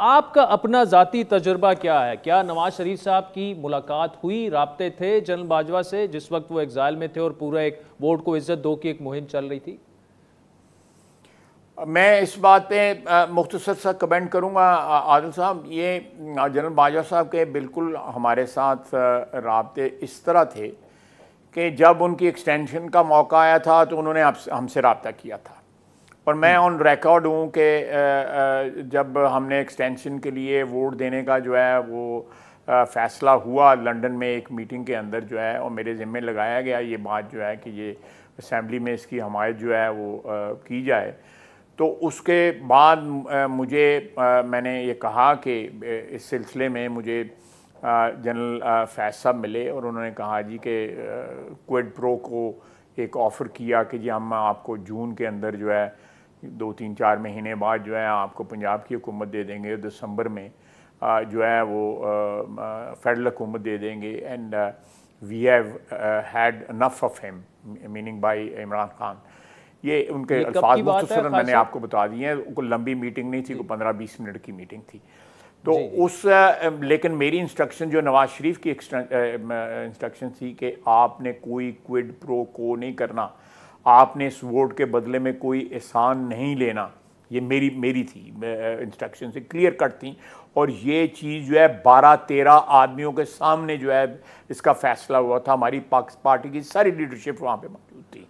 आपका अपना ज़ाती तजर्बा क्या है क्या नवाज शरीफ साहब की मुलाकात हुई रबते थे जनरल बाजवा से जिस वक्त वो एग्ज़ाइल में थे और पूरा एक वोट को इज्जत दो की एक मुहिम चल रही थी मैं इस बात पे मुख्तसर सा कमेंट करूंगा आदिल साहब ये जनरल बाजवा साहब के बिल्कुल हमारे साथ रबते इस तरह थे कि जब उनकी एक्सटेंशन का मौका आया था तो उन्होंने हमसे रबता किया था पर मैं ऑन हम्म। रिकॉर्ड हूँ कि जब हमने एक्सटेंशन के लिए वोट देने का जो है वो फ़ैसला हुआ लंदन में एक मीटिंग के अंदर जो है और मेरे ज़िम्मे लगाया गया ये बात जो है कि ये असम्बली में इसकी हमायत जो है वो की जाए तो उसके बाद मुझे मैंने ये कहा कि इस सिलसिले में मुझे जनरल फैज साहब मिले और उन्होंने कहा जी कि क्विड प्रो को एक ऑफ़र किया कि जी हम आपको जून के अंदर जो है दो तीन चार महीने बाद जो है आपको पंजाब की हुकूमत दे देंगे दिसंबर में जो है वो फेडरल हुकूमत दे देंगे and we have had enough of him meaning by Imran Khan ये उनके अल्फाज मुख्तर मैंने आपको बता दिए हैं लंबी मीटिंग नहीं थी पंद्रह बीस मिनट की मीटिंग थी तो उस लेकिन मेरी इंस्ट्रक्शन जो नवाज शरीफ की इंस्ट्रक्शन थी कि आपने कोई क्विड प्रो को नहीं करना आपने इस वोट के बदले में कोई एहसान नहीं लेना ये मेरी मेरी थी इंस्ट्रक्शन से क्लियर कट थी और ये चीज़ जो है बारह तेरह आदमियों के सामने जो है इसका फैसला हुआ था हमारी पार्टी की सारी लीडरशिप वहाँ पे मौजूद थी